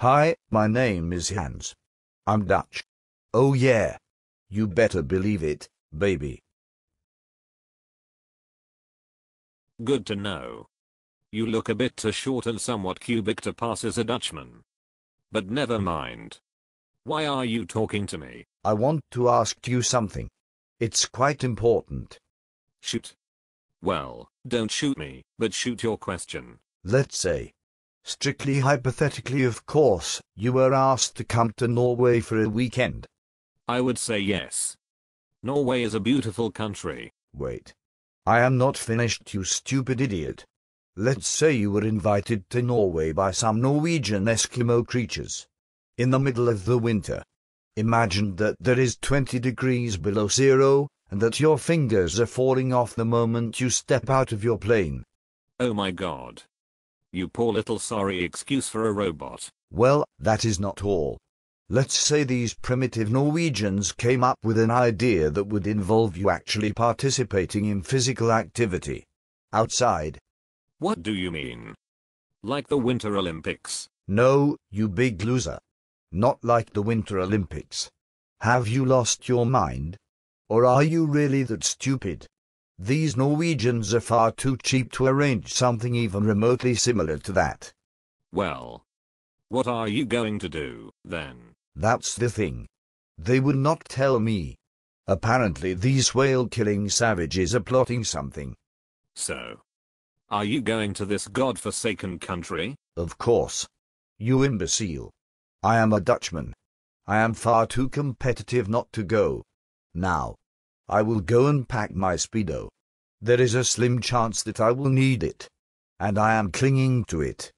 Hi, my name is Hans. I'm Dutch. Oh yeah. You better believe it, baby. Good to know. You look a bit too short and somewhat cubic to pass as a Dutchman. But never mind. Why are you talking to me? I want to ask you something. It's quite important. Shoot. Well, don't shoot me, but shoot your question. Let's say. Strictly hypothetically, of course, you were asked to come to Norway for a weekend. I would say yes. Norway is a beautiful country. Wait. I am not finished, you stupid idiot. Let's say you were invited to Norway by some Norwegian Eskimo creatures. In the middle of the winter. Imagine that there is 20 degrees below zero, and that your fingers are falling off the moment you step out of your plane. Oh my god. You poor little sorry excuse for a robot. Well, that is not all. Let's say these primitive Norwegians came up with an idea that would involve you actually participating in physical activity. Outside. What do you mean? Like the Winter Olympics? No, you big loser. Not like the Winter Olympics. Have you lost your mind? Or are you really that stupid? These Norwegians are far too cheap to arrange something even remotely similar to that. Well. What are you going to do, then? That's the thing. They would not tell me. Apparently these whale-killing savages are plotting something. So? Are you going to this god-forsaken country? Of course. You imbecile. I am a Dutchman. I am far too competitive not to go. Now. I will go and pack my Speedo. There is a slim chance that I will need it, and I am clinging to it.